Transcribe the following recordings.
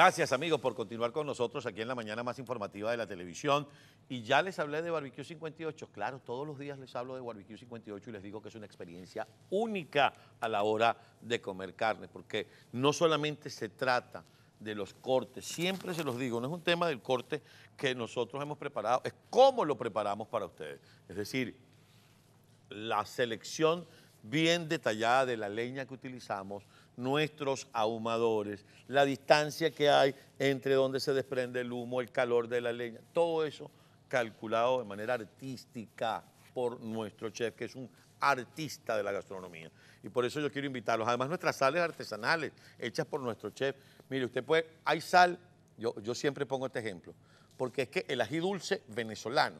Gracias amigos por continuar con nosotros aquí en la mañana más informativa de la televisión. Y ya les hablé de Barbecue 58, claro, todos los días les hablo de Barbecue 58 y les digo que es una experiencia única a la hora de comer carne, porque no solamente se trata de los cortes, siempre se los digo, no es un tema del corte que nosotros hemos preparado, es cómo lo preparamos para ustedes. Es decir, la selección bien detallada de la leña que utilizamos, nuestros ahumadores, la distancia que hay entre donde se desprende el humo, el calor de la leña, todo eso calculado de manera artística por nuestro chef, que es un artista de la gastronomía. Y por eso yo quiero invitarlos. Además, nuestras sales artesanales, hechas por nuestro chef. Mire, usted puede, hay sal, yo, yo siempre pongo este ejemplo, porque es que el ají dulce venezolano,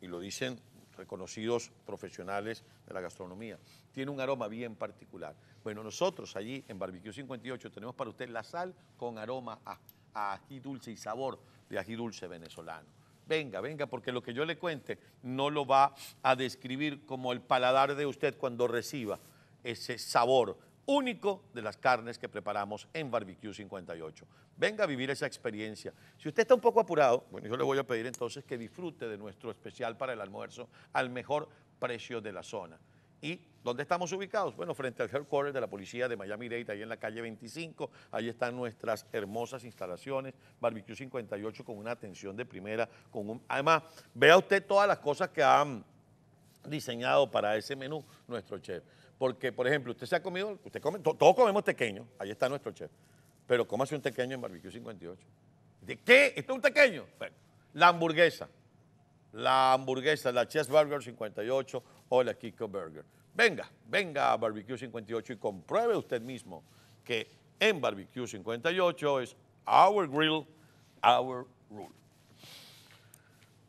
y lo dicen reconocidos profesionales de la gastronomía. Tiene un aroma bien particular. Bueno, nosotros allí en Barbecue 58 tenemos para usted la sal con aroma a, a ají dulce y sabor de ají dulce venezolano. Venga, venga, porque lo que yo le cuente no lo va a describir como el paladar de usted cuando reciba ese sabor único de las carnes que preparamos en Barbecue 58. Venga a vivir esa experiencia. Si usted está un poco apurado, bueno, yo le voy a pedir entonces que disfrute de nuestro especial para el almuerzo al mejor precio de la zona. ¿Y dónde estamos ubicados? Bueno, frente al headquarters de la policía de Miami-Dade, ahí en la calle 25. Ahí están nuestras hermosas instalaciones, Barbecue 58 con una atención de primera. Además, vea usted todas las cosas que han diseñado para ese menú nuestro chef. Porque, por ejemplo, usted se ha comido, usted come, todos comemos tequeño, ahí está nuestro chef, pero hace un tequeño en barbecue 58. ¿De qué? ¿Esto es un tequeño? Bueno, la hamburguesa, la hamburguesa, la Burger 58 o la Kiko Burger. Venga, venga a Barbecue 58 y compruebe usted mismo que en Barbecue 58 es Our Grill, Our Rule.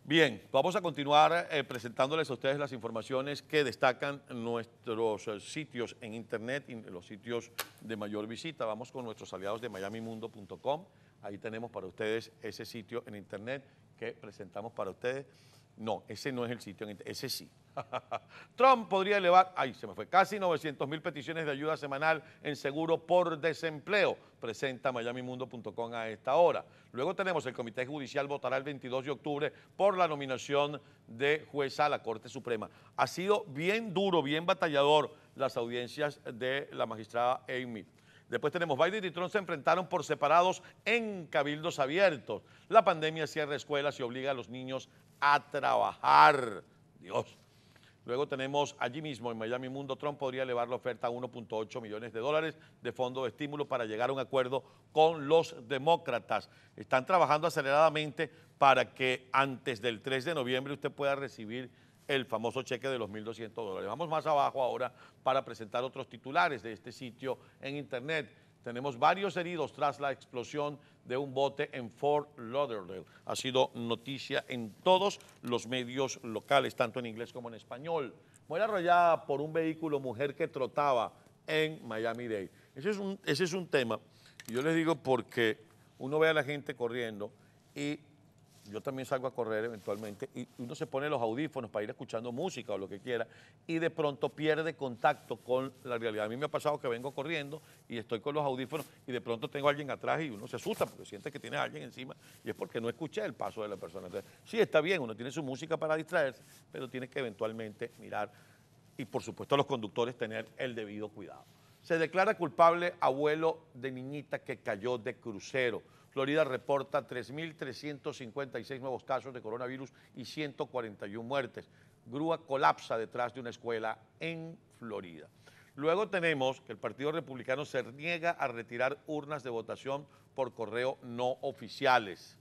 Bien, vamos a continuar eh, presentándoles a ustedes las informaciones que destacan nuestros eh, sitios en Internet, y los sitios de mayor visita. Vamos con nuestros aliados de miamimundo.com. Ahí tenemos para ustedes ese sitio en Internet que presentamos para ustedes. No, ese no es el sitio, en, ese sí. Trump podría elevar, ay, se me fue, casi 900 mil peticiones de ayuda semanal en seguro por desempleo. Presenta miamimundo.com a esta hora. Luego tenemos el Comité Judicial votará el 22 de octubre por la nominación de jueza a la Corte Suprema. Ha sido bien duro, bien batallador las audiencias de la magistrada Amy. Después tenemos Biden y Trump se enfrentaron por separados en cabildos abiertos. La pandemia cierra escuelas y obliga a los niños a trabajar. Dios. Luego tenemos allí mismo en Miami Mundo, Trump podría elevar la oferta a 1.8 millones de dólares de fondo de estímulo para llegar a un acuerdo con los demócratas. Están trabajando aceleradamente para que antes del 3 de noviembre usted pueda recibir el famoso cheque de los 1.200 dólares. Vamos más abajo ahora para presentar otros titulares de este sitio en Internet. Tenemos varios heridos tras la explosión de un bote en Fort Lauderdale. Ha sido noticia en todos los medios locales, tanto en inglés como en español. Muere arrollada por un vehículo mujer que trotaba en Miami-Dade. Ese, es un, ese es un tema. Yo les digo porque uno ve a la gente corriendo y yo también salgo a correr eventualmente y uno se pone los audífonos para ir escuchando música o lo que quiera y de pronto pierde contacto con la realidad. A mí me ha pasado que vengo corriendo y estoy con los audífonos y de pronto tengo a alguien atrás y uno se asusta porque siente que tiene a alguien encima y es porque no escuché el paso de la persona. Entonces, sí, está bien, uno tiene su música para distraerse, pero tiene que eventualmente mirar y por supuesto los conductores tener el debido cuidado. Se declara culpable abuelo de niñita que cayó de crucero. Florida reporta 3.356 nuevos casos de coronavirus y 141 muertes. Grúa colapsa detrás de una escuela en Florida. Luego tenemos que el Partido Republicano se niega a retirar urnas de votación por correo no oficiales.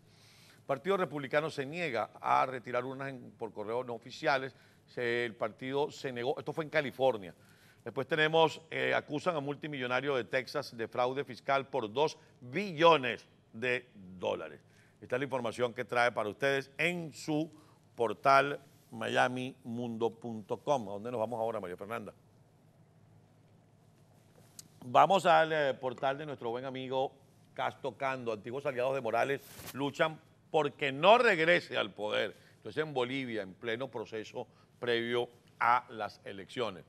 El Partido Republicano se niega a retirar urnas por correo no oficiales. el partido se negó, esto fue en California. Después tenemos, eh, acusan a multimillonario de Texas de fraude fiscal por 2 billones de dólares. Esta es la información que trae para ustedes en su portal miamimundo.com. ¿A dónde nos vamos ahora, María Fernanda? Vamos al eh, portal de nuestro buen amigo Castro Cando. Antiguos aliados de Morales luchan porque no regrese al poder. Entonces en Bolivia, en pleno proceso previo a las elecciones.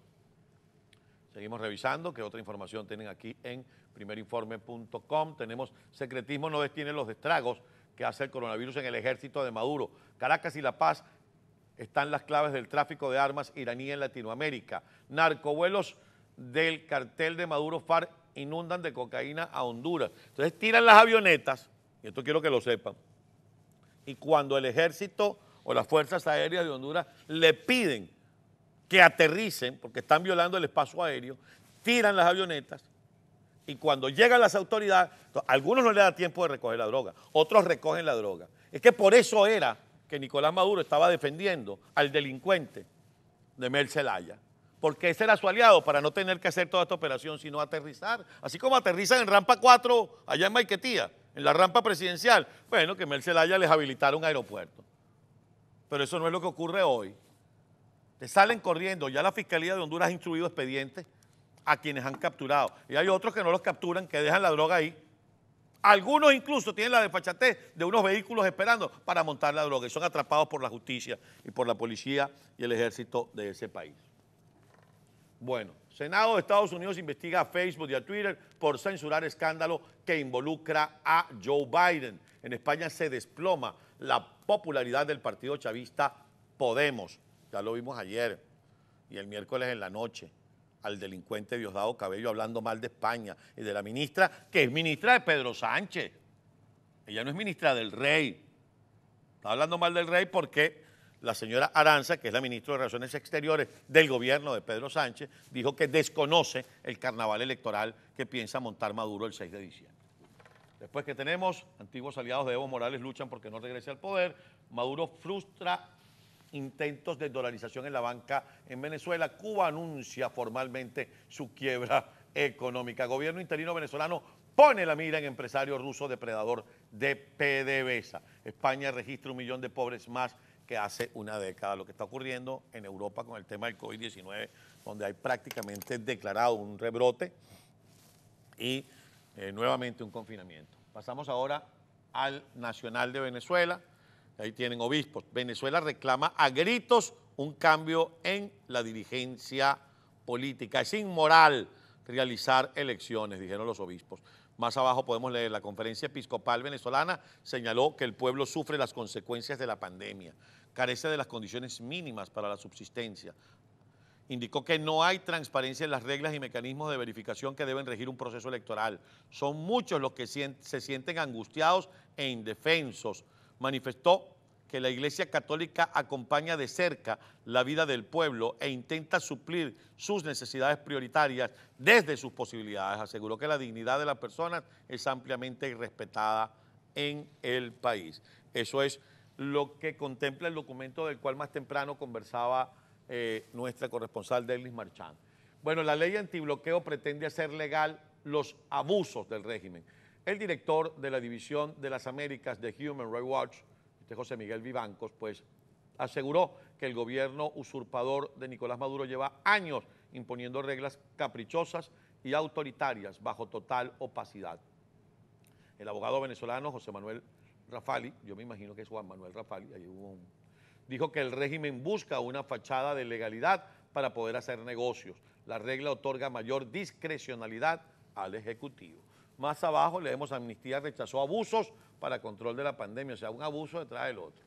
Seguimos revisando qué otra información tienen aquí en primerinforme.com. Tenemos secretismo no detiene los estragos que hace el coronavirus en el ejército de Maduro. Caracas y La Paz están las claves del tráfico de armas iraní en Latinoamérica. Narcovuelos del cartel de Maduro FARC inundan de cocaína a Honduras. Entonces tiran las avionetas, y esto quiero que lo sepan, y cuando el ejército o las fuerzas aéreas de Honduras le piden que aterricen, porque están violando el espacio aéreo, tiran las avionetas y cuando llegan las autoridades, algunos no les da tiempo de recoger la droga, otros recogen la droga. Es que por eso era que Nicolás Maduro estaba defendiendo al delincuente de Mel porque ese era su aliado para no tener que hacer toda esta operación, sino aterrizar, así como aterrizan en Rampa 4 allá en Maiquetía, en la rampa presidencial. Bueno, que Mel les habilitaron un aeropuerto. Pero eso no es lo que ocurre hoy salen corriendo. Ya la Fiscalía de Honduras ha instruido expedientes a quienes han capturado. Y hay otros que no los capturan, que dejan la droga ahí. Algunos incluso tienen la desfachatez de unos vehículos esperando para montar la droga y son atrapados por la justicia y por la policía y el ejército de ese país. Bueno, Senado de Estados Unidos investiga a Facebook y a Twitter por censurar escándalo que involucra a Joe Biden. En España se desploma la popularidad del partido chavista Podemos ya lo vimos ayer y el miércoles en la noche, al delincuente Diosdado Cabello hablando mal de España y de la ministra, que es ministra de Pedro Sánchez. Ella no es ministra del rey. Está hablando mal del rey porque la señora Aranza, que es la ministra de Relaciones Exteriores del gobierno de Pedro Sánchez, dijo que desconoce el carnaval electoral que piensa montar Maduro el 6 de diciembre. Después que tenemos, antiguos aliados de Evo Morales luchan porque no regrese al poder, Maduro frustra intentos de dolarización en la banca en Venezuela. Cuba anuncia formalmente su quiebra económica. Gobierno interino venezolano pone la mira en empresario ruso depredador de PDVSA. España registra un millón de pobres más que hace una década. Lo que está ocurriendo en Europa con el tema del COVID-19, donde hay prácticamente declarado un rebrote y eh, nuevamente un confinamiento. Pasamos ahora al Nacional de Venezuela. Ahí tienen obispos. Venezuela reclama a gritos un cambio en la dirigencia política. Es inmoral realizar elecciones, dijeron los obispos. Más abajo podemos leer, la conferencia episcopal venezolana señaló que el pueblo sufre las consecuencias de la pandemia, carece de las condiciones mínimas para la subsistencia. Indicó que no hay transparencia en las reglas y mecanismos de verificación que deben regir un proceso electoral. Son muchos los que se sienten angustiados e indefensos manifestó que la Iglesia Católica acompaña de cerca la vida del pueblo e intenta suplir sus necesidades prioritarias desde sus posibilidades. Aseguró que la dignidad de las personas es ampliamente respetada en el país. Eso es lo que contempla el documento del cual más temprano conversaba eh, nuestra corresponsal Delis Marchand. Bueno, la ley antibloqueo pretende hacer legal los abusos del régimen. El director de la División de las Américas de Human Rights Watch, este José Miguel Vivancos, pues aseguró que el gobierno usurpador de Nicolás Maduro lleva años imponiendo reglas caprichosas y autoritarias bajo total opacidad. El abogado venezolano José Manuel Rafali, yo me imagino que es Juan Manuel Rafali, ahí dijo que el régimen busca una fachada de legalidad para poder hacer negocios. La regla otorga mayor discrecionalidad al Ejecutivo. Más abajo leemos amnistía rechazó abusos para control de la pandemia, o sea, un abuso detrás del otro.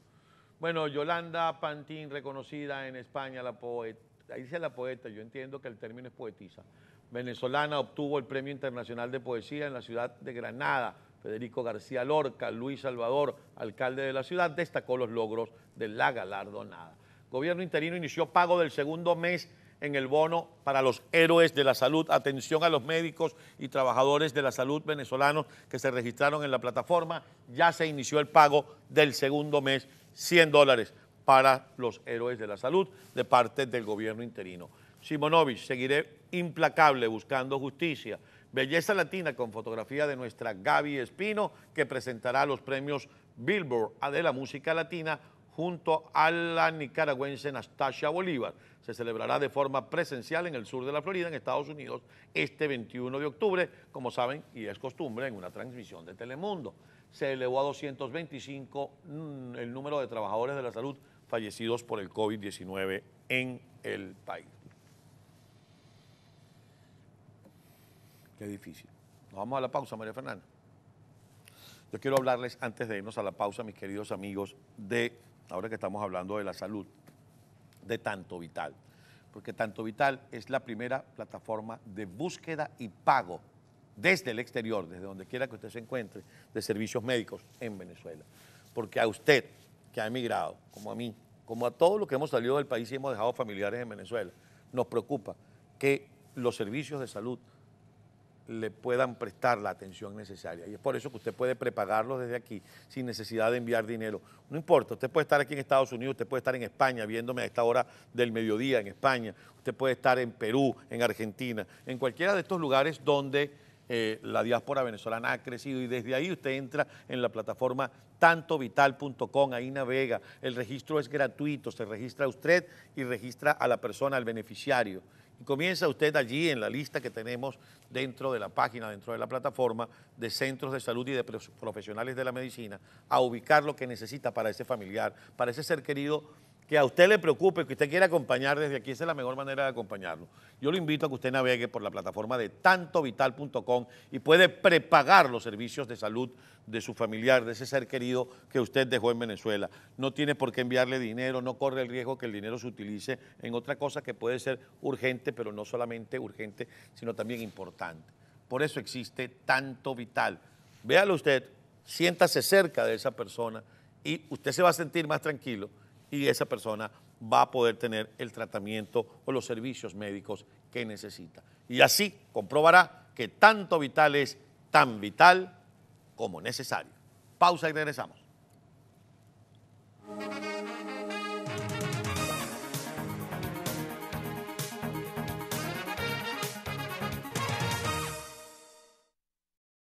Bueno, Yolanda Pantín, reconocida en España, la poeta, ahí dice la poeta, yo entiendo que el término es poetisa, venezolana, obtuvo el Premio Internacional de Poesía en la ciudad de Granada. Federico García Lorca, Luis Salvador, alcalde de la ciudad, destacó los logros de la galardonada. Gobierno interino inició pago del segundo mes en el bono para los héroes de la salud. Atención a los médicos y trabajadores de la salud venezolanos que se registraron en la plataforma. Ya se inició el pago del segundo mes, 100 dólares para los héroes de la salud de parte del gobierno interino. Simonovich, seguiré implacable buscando justicia. Belleza Latina con fotografía de nuestra Gaby Espino, que presentará los premios Billboard de la música latina junto a la nicaragüense Nastasia Bolívar. Se celebrará de forma presencial en el sur de la Florida, en Estados Unidos, este 21 de octubre, como saben, y es costumbre en una transmisión de Telemundo. Se elevó a 225 mm, el número de trabajadores de la salud fallecidos por el COVID-19 en el país. Qué difícil. Nos vamos a la pausa, María Fernanda. Yo quiero hablarles antes de irnos a la pausa, mis queridos amigos, de ahora que estamos hablando de la salud, de Tanto Vital. Porque Tanto Vital es la primera plataforma de búsqueda y pago desde el exterior, desde donde quiera que usted se encuentre, de servicios médicos en Venezuela. Porque a usted que ha emigrado, como a mí, como a todos los que hemos salido del país y hemos dejado familiares en Venezuela, nos preocupa que los servicios de salud le puedan prestar la atención necesaria. Y es por eso que usted puede prepagarlo desde aquí sin necesidad de enviar dinero. No importa, usted puede estar aquí en Estados Unidos, usted puede estar en España, viéndome a esta hora del mediodía en España, usted puede estar en Perú, en Argentina, en cualquiera de estos lugares donde eh, la diáspora venezolana ha crecido y desde ahí usted entra en la plataforma tantovital.com, ahí navega, el registro es gratuito, se registra usted y registra a la persona, al beneficiario y comienza usted allí en la lista que tenemos dentro de la página, dentro de la plataforma de centros de salud y de profesionales de la medicina, a ubicar lo que necesita para ese familiar, para ese ser querido que a usted le preocupe, que usted quiera acompañar desde aquí, esa es la mejor manera de acompañarlo. Yo lo invito a que usted navegue por la plataforma de tantovital.com y puede prepagar los servicios de salud de su familiar, de ese ser querido que usted dejó en Venezuela. No tiene por qué enviarle dinero, no corre el riesgo que el dinero se utilice en otra cosa que puede ser urgente, pero no solamente urgente, sino también importante. Por eso existe Tanto Vital. Véalo usted, siéntase cerca de esa persona y usted se va a sentir más tranquilo y esa persona va a poder tener el tratamiento o los servicios médicos que necesita. Y así comprobará que tanto vital es tan vital como necesario. Pausa y regresamos.